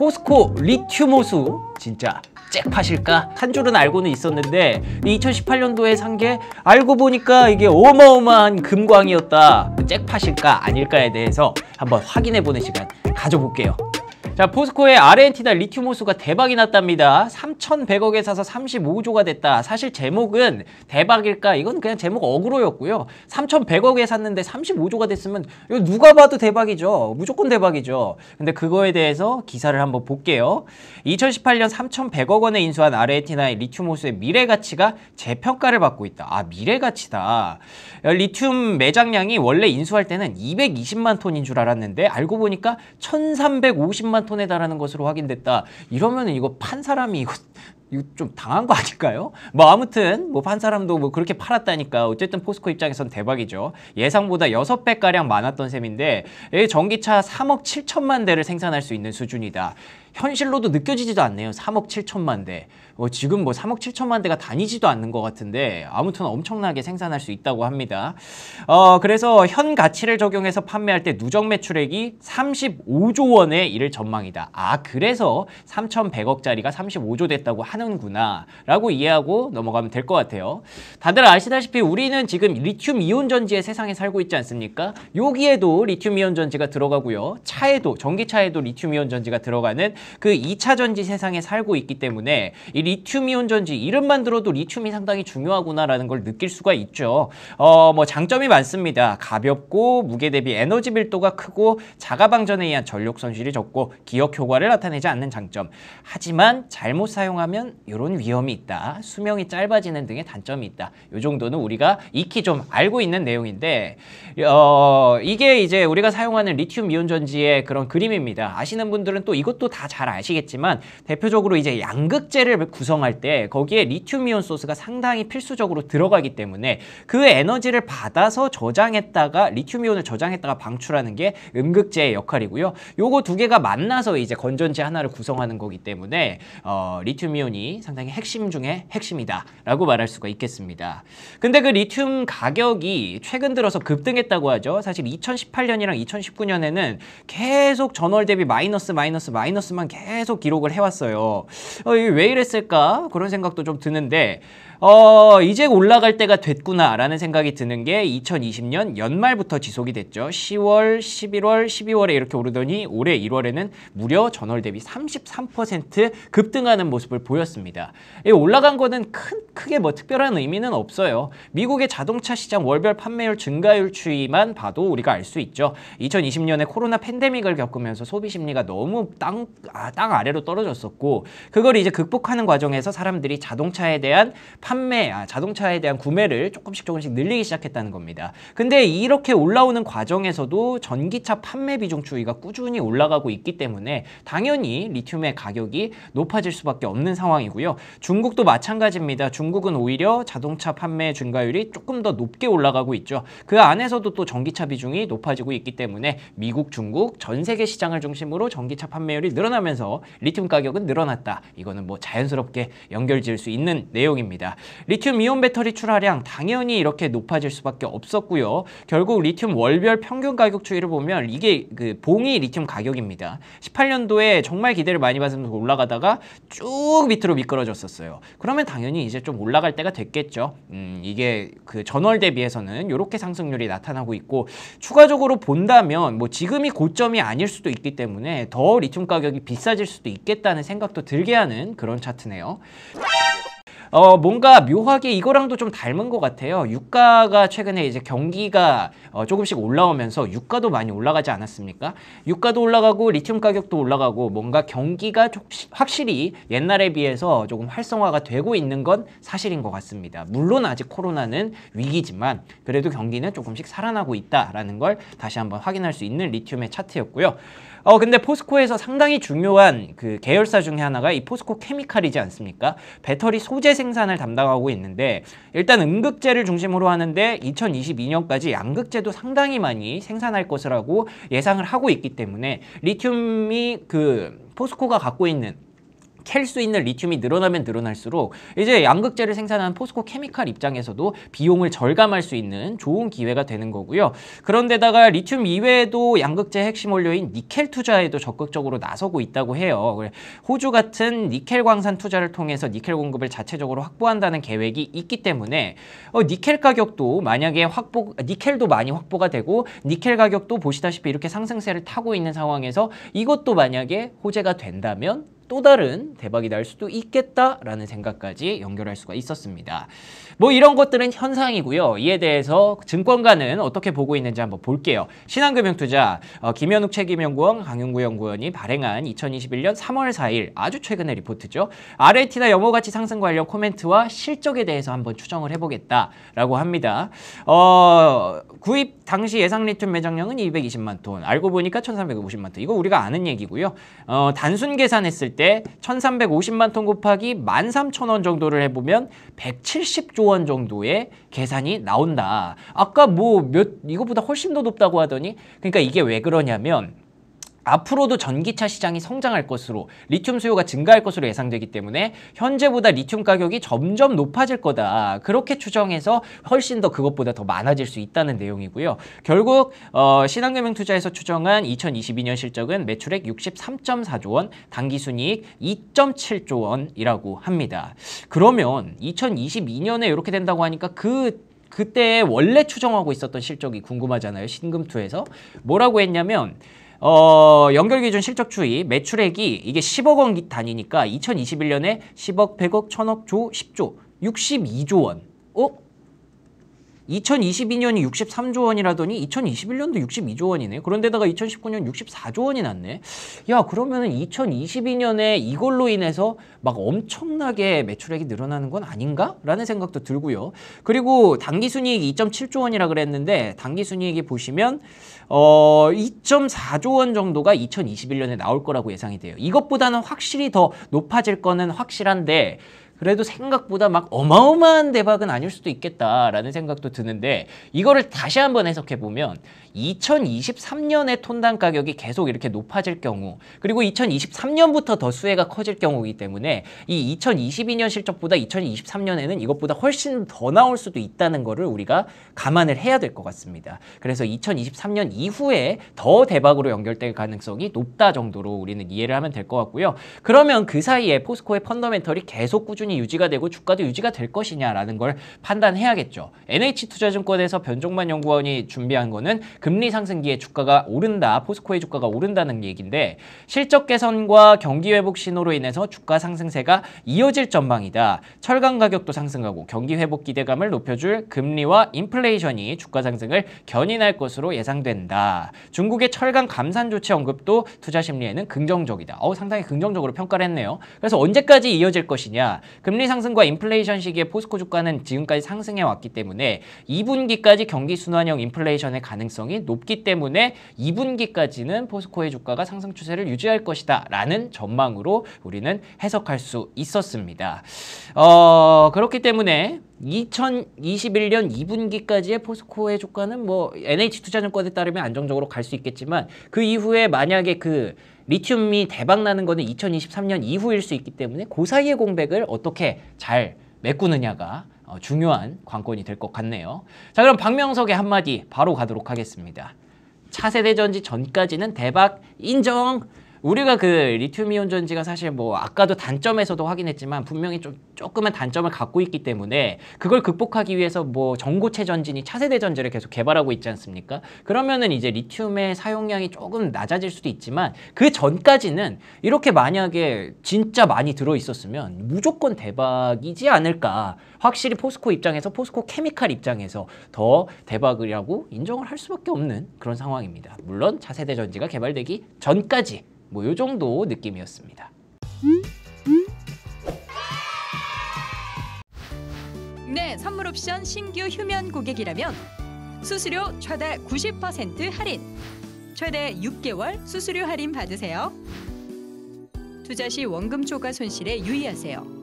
포스코 리튬 호수 진짜 잭팟일까? 한 줄은 알고는 있었는데 2018년도에 산 게 알고 보니까 이게 어마어마한 금광이었다 잭팟일까 아닐까에 대해서 한번 확인해보는 시간 가져볼게요 자, 포스코의 아르헨티나 리튬 호수가 대박이 났답니다. 3,100억에 사서 35조가 됐다. 사실 제목은 대박일까? 이건 그냥 제목 어그로였고요. 3,100억에 샀는데 35조가 됐으면 이거 누가 봐도 대박이죠. 무조건 대박이죠. 근데 그거에 대해서 기사를 한번 볼게요. 2018년 3,100억 원에 인수한 아르헨티나의 리튬 호수의 미래 가치가 재평가를 받고 있다. 아, 미래 가치다. 어, 리튬 매장량이 원래 인수할 때는 220만 톤인 줄 알았는데 알고 보니까 1,350만 톤에 다라는 것으로 확인됐다. 이러면 이거 판 사람이 이거 이거 좀 당한 거 아닐까요? 뭐 아무튼 뭐 판 사람도 뭐 그렇게 팔았다니까 어쨌든 포스코 입장에선 대박이죠. 예상보다 여섯 배가량 많았던 셈인데 예, 전기차 3억 7천만 대를 생산할 수 있는 수준이다. 현실로도 느껴지지도 않네요. 3억 7천만 대. 어, 지금 뭐 3억 7천만 대가 다니지도 않는 것 같은데 아무튼 엄청나게 생산할 수 있다고 합니다. 어, 그래서 현 가치를 적용해서 판매할 때 누적 매출액이 35조 원에 이를 전망이다. 아 그래서 3,100억짜리가 35조 됐다고 하는구나 라고 이해하고 넘어가면 될 것 같아요. 다들 아시다시피 우리는 지금 리튬 이온 전지의 세상에 살고 있지 않습니까? 여기에도 리튬 이온 전지가 들어가고요. 차에도 전기차에도 리튬 이온 전지가 들어가는 그 2차 전지 세상에 살고 있기 때문에 이 리튬이온 전지 이름만 들어도 리튬이 상당히 중요하구나라는 걸 느낄 수가 있죠. 어, 뭐 장점이 많습니다. 가볍고 무게 대비 에너지 밀도가 크고 자가 방전에 의한 전력 손실이 적고 기억 효과를 나타내지 않는 장점. 하지만 잘못 사용하면 이런 위험이 있다. 수명이 짧아지는 등의 단점이 있다. 요 정도는 우리가 익히 좀 알고 있는 내용인데 어, 이게 이제 우리가 사용하는 리튬 이온 전지의 그런 그림입니다. 아시는 분들은 또 이것도 다잘 아시겠지만 대표적으로 이제 양극재를 구성할 때 거기에 리튬이온 소스가 상당히 필수적으로 들어가기 때문에 그 에너지를 받아서 저장했다가 리튬이온을 저장했다가 방출하는 게 음극재의 역할이고요. 요거 두 개가 만나서 이제 건전지 하나를 구성하는 거기 때문에 어, 리튬이온이 상당히 핵심 중에 핵심이다라고 말할 수가 있겠습니다. 근데 그 리튬 가격이 최근 들어서 급등했다고 하죠. 사실 2018년이랑 2019년에는 계속 전월 대비 마이너스 마이너스 마이너스 동안 계속 기록을 해왔어요. 어, 이게 왜 이랬을까? 그런 생각도 좀 드는데 어, 이제 올라갈 때가 됐구나라는 생각이 드는 게 2020년 연말부터 지속이 됐죠. 10월, 11월, 12월에 이렇게 오르더니 올해 1월에는 무려 전월 대비 33% 급등하는 모습을 보였습니다. 이 예, 올라간 거는 큰, 크게 뭐 특별한 의미는 없어요. 미국의 자동차 시장 월별 판매율 증가율 추이만 봐도 우리가 알 수 있죠. 2020년에 코로나 팬데믹을 겪으면서 소비 심리가 너무 땅, 아, 땅 아래로 떨어졌었고 그걸 이제 극복하는 과정에서 사람들이 자동차에 대한 판매, 아, 자동차에 대한 구매를 조금씩 조금씩 늘리기 시작했다는 겁니다. 근데 이렇게 올라오는 과정에서도 전기차 판매 비중 추이가 꾸준히 올라가고 있기 때문에 당연히 리튬의 가격이 높아질 수밖에 없는 상황이고요. 중국도 마찬가지입니다. 중국은 오히려 자동차 판매 증가율이 조금 더 높게 올라가고 있죠. 그 안에서도 또 전기차 비중이 높아지고 있기 때문에 미국, 중국, 전 세계 시장을 중심으로 전기차 판매율이 늘어나면서 리튬 가격은 늘어났다. 이거는 뭐 자연스럽게 연결 지을 수 있는 내용입니다. 리튬 이온 배터리 출하량 당연히 이렇게 높아질 수밖에 없었고요. 결국 리튬 월별 평균 가격 추이를 보면 이게 그 봉이 리튬 가격입니다. 18년도에 정말 기대를 많이 받으면서 올라가다가 쭉 밑으로 미끄러졌었어요. 그러면 당연히 이제 좀 올라갈 때가 됐겠죠. 음, 이게 그 전월 대비해서는 이렇게 상승률이 나타나고 있고 추가적으로 본다면 뭐 지금이 고점이 아닐 수도 있기 때문에 더 리튬 가격이 비싸질 수도 있겠다는 생각도 들게 하는 그런 차트네요. 어, 뭔가 묘하게 이거랑도 좀 닮은 것 같아요. 유가가 최근에 이제 경기가 어, 조금씩 올라오면서 유가도 많이 올라가지 않았습니까? 유가도 올라가고 리튬 가격도 올라가고 뭔가 경기가 확실히 옛날에 비해서 조금 활성화가 되고 있는 건 사실인 것 같습니다. 물론 아직 코로나는 위기지만 그래도 경기는 조금씩 살아나고 있다라는 걸 다시 한번 확인할 수 있는 리튬의 차트였고요. 어 근데 포스코에서 상당히 중요한 그 계열사 중에 하나가 이 포스코 케미칼이지 않습니까? 배터리 소재 생산을 담당하고 있는데 일단 음극재를 중심으로 하는데 2022년까지 양극재도 상당히 많이 생산할 것이라고 예상을 하고 있기 때문에 리튬이 그 포스코가 갖고 있는 캘수 있는 리튬이 늘어나면 늘어날수록 이제 양극재를 생산하는 포스코 케미칼 입장에서도 비용을 절감할 수 있는 좋은 기회가 되는 거고요. 그런데다가 리튬 이외에도 양극재 핵심 원료인 니켈 투자에도 적극적으로 나서고 있다고 해요. 호주 같은 니켈 광산 투자를 통해서 니켈 공급을 자체적으로 확보한다는 계획이 있기 때문에 어, 니켈 가격도 만약에 확보 니켈도 많이 확보가 되고 니켈 가격도 보시다시피 이렇게 상승세를 타고 있는 상황에서 이것도 만약에 호재가 된다면 또 다른 대박이 날 수도 있겠다라는 생각까지 연결할 수가 있었습니다. 뭐 이런 것들은 현상이고요. 이에 대해서 증권가는 어떻게 보고 있는지 한번 볼게요. 신한금융투자 어, 김현욱 책임연구원 강윤구 연구원이 발행한 2021년 3월 4일 아주 최근의 리포트죠. 아르헨티나 영어가치 상승 관련 코멘트와 실적에 대해서 한번 추정을 해보겠다라고 합니다. 어, 구입 당시 예상 리튬 매장량은 220만 톤, 알고 보니까 1350만 톤. 이거 우리가 아는 얘기고요. 어, 단순 계산했을 때때 1350만 톤 곱하기 13,000원 정도를 해보면 170조 원 정도의 계산이 나온다. 아까 뭐 몇 이거보다 훨씬 더 높다고 하더니 그러니까 이게 왜 그러냐면 앞으로도 전기차 시장이 성장할 것으로 리튬 수요가 증가할 것으로 예상되기 때문에 현재보다 리튬 가격이 점점 높아질 거다. 그렇게 추정해서 훨씬 더 그것보다 더 많아질 수 있다는 내용이고요. 결국 어, 신한금융투자에서 추정한 2022년 실적은 매출액 63.4조 원, 당기순이익 2.7조 원이라고 합니다. 그러면 2022년에 이렇게 된다고 하니까 그 그때 원래 추정하고 있었던 실적이 궁금하잖아요. 신금투에서 뭐라고 했냐면 어, 연결 기준 실적 추이 매출액이 이게 10억 원 단위니까 2021년에 10억, 100억, 1000억, 조, 10조, 62조 원. 어? 2022년이 63조 원이라더니 2021년도 62조 원이네. 그런데다가 2019년 64조 원이 났네. 야, 그러면은 2022년에 이걸로 인해서 막 엄청나게 매출액이 늘어나는 건 아닌가? 라는 생각도 들고요. 그리고 단기 순이익이 2.7조 원이라 그랬는데 단기 순이익이 보시면 어 2.4조 원 정도가 2021년에 나올 거라고 예상이 돼요. 이것보다는 확실히 더 높아질 거는 확실한데 그래도 생각보다 막 어마어마한 대박은 아닐 수도 있겠다라는 생각도 드는데 이거를 다시 한번 해석해 보면 2023년에 톤당 가격이 계속 이렇게 높아질 경우 그리고 2023년부터 더 수혜가 커질 경우이기 때문에 이 2022년 실적보다 2023년에는 이것보다 훨씬 더 나올 수도 있다는 거를 우리가 감안을 해야 될 것 같습니다. 그래서 2023년 이후에 더 대박으로 연결될 가능성이 높다 정도로 우리는 이해를 하면 될 것 같고요. 그러면 그 사이에 포스코의 펀더멘털이 계속 꾸준히 수준이 유지가 되고 주가도 유지가 될 것이냐라는 걸 판단해야겠죠. NH투자증권에서 변종만 연구원이 준비한 거는 금리 상승기에 주가가 오른다, 포스코의 주가가 오른다는 얘기인데 실적 개선과 경기 회복 신호로 인해서 주가 상승세가 이어질 전망이다. 철강 가격도 상승하고 경기 회복 기대감을 높여줄 금리와 인플레이션이 주가 상승을 견인할 것으로 예상된다. 중국의 철강 감산 조치 언급도 투자 심리에는 긍정적이다. 어, 상당히 긍정적으로 평가를 했네요. 그래서 언제까지 이어질 것이냐? 금리 상승과 인플레이션 시기에 포스코 주가는 지금까지 상승해 왔기 때문에 2분기까지 경기 순환형 인플레이션의 가능성이 높기 때문에 2분기까지는 포스코의 주가가 상승 추세를 유지할 것이다 라는 전망으로 우리는 해석할 수 있었습니다. 어, 그렇기 때문에 2021년 2분기까지의 포스코의 주가는 뭐 NH투자증권에 따르면 안정적으로 갈 수 있겠지만 그 이후에 만약에 그 리튬이 대박 나는 거는 2023년 이후일 수 있기 때문에 그 사이의 공백을 어떻게 잘 메꾸느냐가 어, 중요한 관건이 될 것 같네요. 자 그럼 박명석의 한마디 바로 가도록 하겠습니다. 차세대 전지 전까지는 대박 인정! 우리가 그 리튬이온 전지가 사실 뭐 아까도 단점에서도 확인했지만 분명히 좀 조금은 단점을 갖고 있기 때문에 그걸 극복하기 위해서 뭐 전고체 전지니 차세대 전지를 계속 개발하고 있지 않습니까? 그러면은 이제 리튬의 사용량이 조금 낮아질 수도 있지만 그 전까지는 이렇게 만약에 진짜 많이 들어 있었으면 무조건 대박이지 않을까. 확실히 포스코 입장에서 포스코 케미칼 입장에서 더 대박이라고 인정을 할 수밖에 없는 그런 상황입니다. 물론 차세대 전지가 개발되기 전까지 뭐요 정도 느낌이었습니다. 네, 선물 옵션 신규 휴면 고객이라면 수수료 최대 90% 할인, 최대 6개월 수수료 할인 받으세요. 투자 시 원금 초과 손실에 유의하세요.